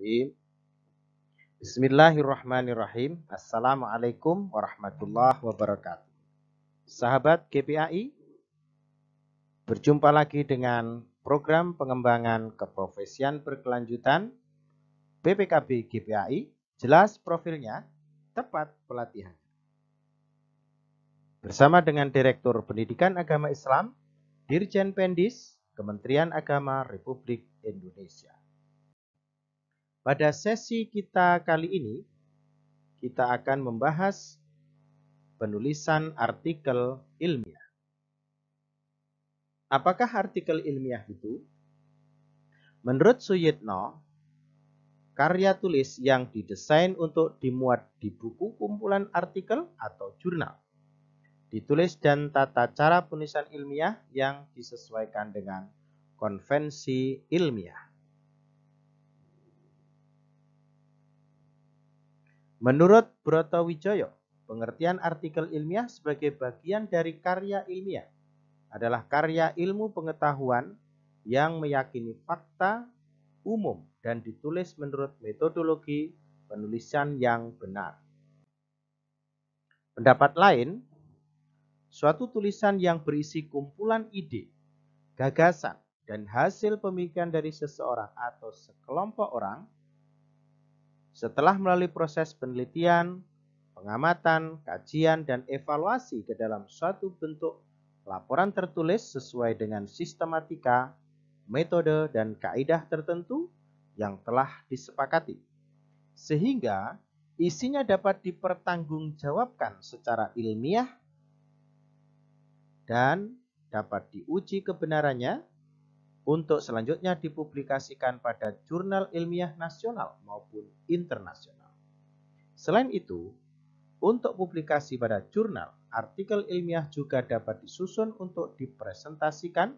Bismillahirrahmanirrahim. Bismillahirrahmanirrahim. Assalamualaikum warahmatullahi wabarakatuh. Sahabat KPAI, berjumpa lagi dengan program pengembangan keprofesian berkelanjutan BPKB KPAI. Jelas profilnya, tepat pelatihan. Bersama dengan Direktur Pendidikan Agama Islam, Dirjen Pendis, Kementerian Agama Republik Indonesia. Pada sesi kita kali ini, kita akan membahas penulisan artikel ilmiah. Apakah artikel ilmiah itu? Menurut Suyitno, karya tulis yang didesain untuk dimuat di buku kumpulan artikel atau jurnal. Ditulis dan tata cara penulisan ilmiah yang disesuaikan dengan konvensi ilmiah. Menurut Broto Wijoyo, pengertian artikel ilmiah sebagai bagian dari karya ilmiah adalah karya ilmu pengetahuan yang meyakini fakta umum dan ditulis menurut metodologi penulisan yang benar. Pendapat lain, suatu tulisan yang berisi kumpulan ide, gagasan, dan hasil pemikiran dari seseorang atau sekelompok orang setelah melalui proses penelitian, pengamatan, kajian, dan evaluasi ke dalam suatu bentuk laporan tertulis sesuai dengan sistematika, metode, dan kaidah tertentu yang telah disepakati. Sehingga isinya dapat dipertanggungjawabkan secara ilmiah dan dapat diuji kebenarannya untuk selanjutnya dipublikasikan pada jurnal ilmiah nasional maupun internasional. Selain itu, untuk publikasi pada jurnal, artikel ilmiah juga dapat disusun untuk dipresentasikan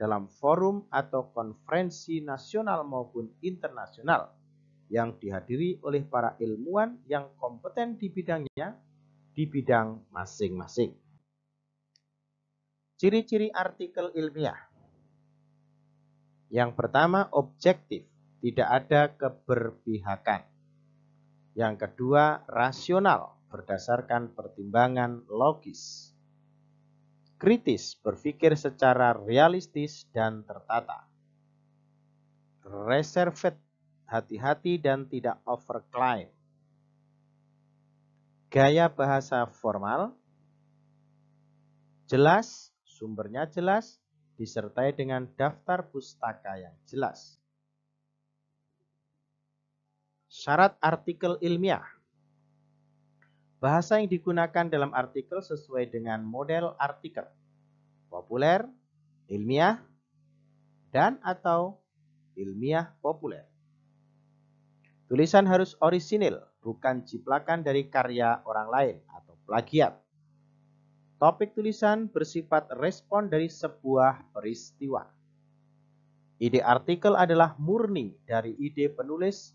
dalam forum atau konferensi nasional maupun internasional yang dihadiri oleh para ilmuwan yang kompeten di bidangnya di bidang masing-masing. Ciri-ciri artikel ilmiah yang pertama objektif, tidak ada keberpihakan. Yang kedua rasional, berdasarkan pertimbangan logis. Kritis, berpikir secara realistis dan tertata. Reserved, hati-hati dan tidak overclaim. Gaya bahasa formal, jelas, sumbernya jelas, disertai dengan daftar pustaka yang jelas. Syarat artikel ilmiah Bahasa yang digunakan dalam artikel sesuai dengan model artikel populer, ilmiah, dan atau ilmiah populer. Tulisan harus orisinil, bukan ciplakan dari karya orang lain atau plagiat. Topik tulisan bersifat respon dari sebuah peristiwa. Ide artikel adalah murni dari ide penulis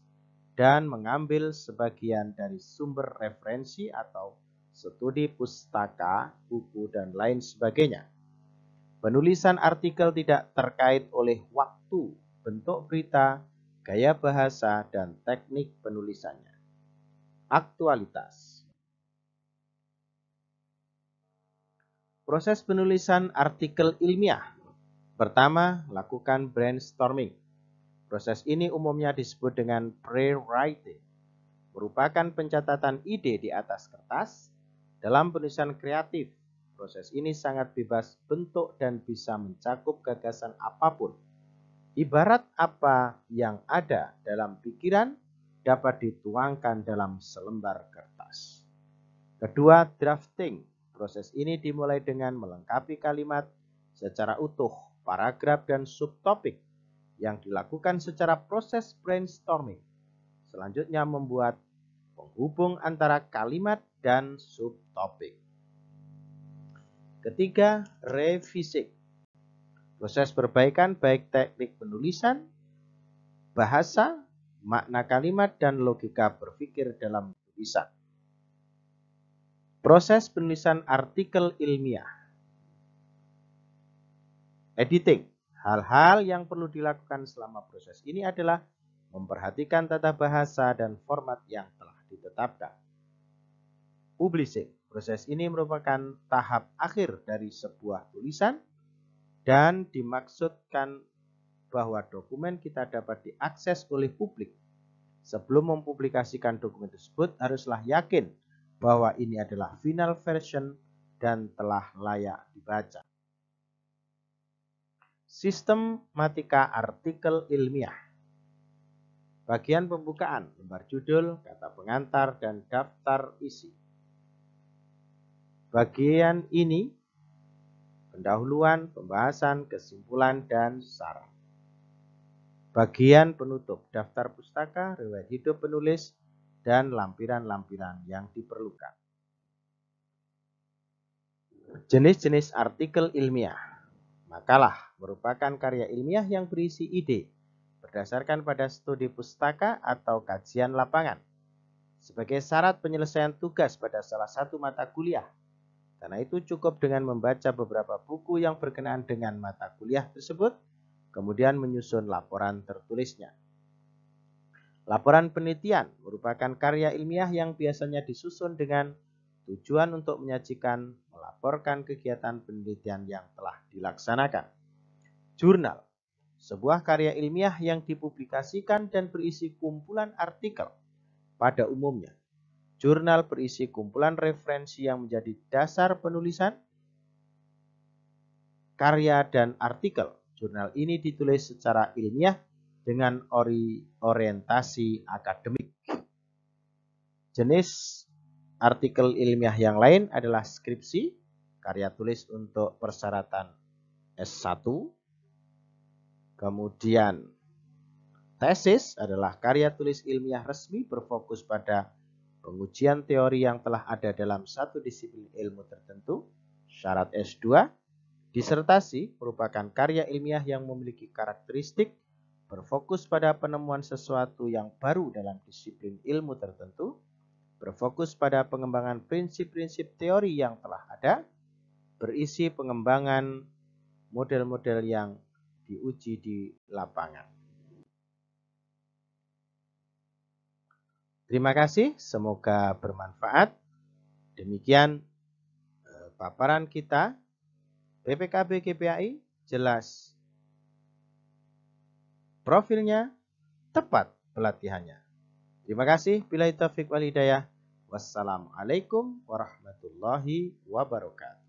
dan mengambil sebagian dari sumber referensi atau studi pustaka, buku, dan lain sebagainya. Penulisan artikel tidak terkait oleh waktu, bentuk berita, gaya bahasa, dan teknik penulisannya. Aktualitas Proses penulisan artikel ilmiah. Pertama, lakukan brainstorming. Proses ini umumnya disebut dengan pre-writing. Merupakan pencatatan ide di atas kertas dalam penulisan kreatif. Proses ini sangat bebas bentuk dan bisa mencakup gagasan apapun. Ibarat apa yang ada dalam pikiran dapat dituangkan dalam selembar kertas. Kedua, drafting Proses ini dimulai dengan melengkapi kalimat secara utuh, paragraf dan subtopik yang dilakukan secara proses brainstorming. Selanjutnya membuat penghubung antara kalimat dan subtopik. Ketiga, revisik. Proses perbaikan baik teknik penulisan, bahasa, makna kalimat, dan logika berpikir dalam tulisan. Proses penulisan artikel ilmiah. Editing. Hal-hal yang perlu dilakukan selama proses ini adalah memperhatikan tata bahasa dan format yang telah ditetapkan. Publishing. Proses ini merupakan tahap akhir dari sebuah tulisan dan dimaksudkan bahwa dokumen kita dapat diakses oleh publik. Sebelum mempublikasikan dokumen tersebut, haruslah yakin bahwa ini adalah final version dan telah layak dibaca. Sistematika artikel ilmiah Bagian pembukaan, lembar judul, kata pengantar, dan daftar isi. Bagian ini pendahuluan, pembahasan, kesimpulan, dan saran. Bagian penutup, daftar pustaka, riwayat hidup penulis, dan lampiran-lampiran yang diperlukan. Jenis-jenis artikel ilmiah. Makalah merupakan karya ilmiah yang berisi ide berdasarkan pada studi pustaka atau kajian lapangan sebagai syarat penyelesaian tugas pada salah satu mata kuliah. Karena itu cukup dengan membaca beberapa buku yang berkenaan dengan mata kuliah tersebut, kemudian menyusun laporan tertulisnya. Laporan penelitian merupakan karya ilmiah yang biasanya disusun dengan tujuan untuk menyajikan melaporkan kegiatan penelitian yang telah dilaksanakan. Jurnal sebuah karya ilmiah yang dipublikasikan dan berisi kumpulan artikel pada umumnya. Jurnal berisi kumpulan referensi yang menjadi dasar penulisan karya dan artikel. Jurnal ini ditulis secara ilmiah dengan ori orientasi akademik. Jenis artikel ilmiah yang lain adalah skripsi, karya tulis untuk persyaratan S1. Kemudian tesis adalah karya tulis ilmiah resmi berfokus pada pengujian teori yang telah ada dalam satu disiplin ilmu tertentu, syarat S2. Disertasi merupakan karya ilmiah yang memiliki karakteristik berfokus pada penemuan sesuatu yang baru dalam disiplin ilmu tertentu, berfokus pada pengembangan prinsip-prinsip teori yang telah ada, berisi pengembangan model-model yang diuji di lapangan. Terima kasih, semoga bermanfaat. Demikian eh, paparan kita PPKB GPAI jelas profilnya, tepat pelatihannya. Terima kasih. Bila itu wal Wassalamualaikum warahmatullahi wabarakatuh.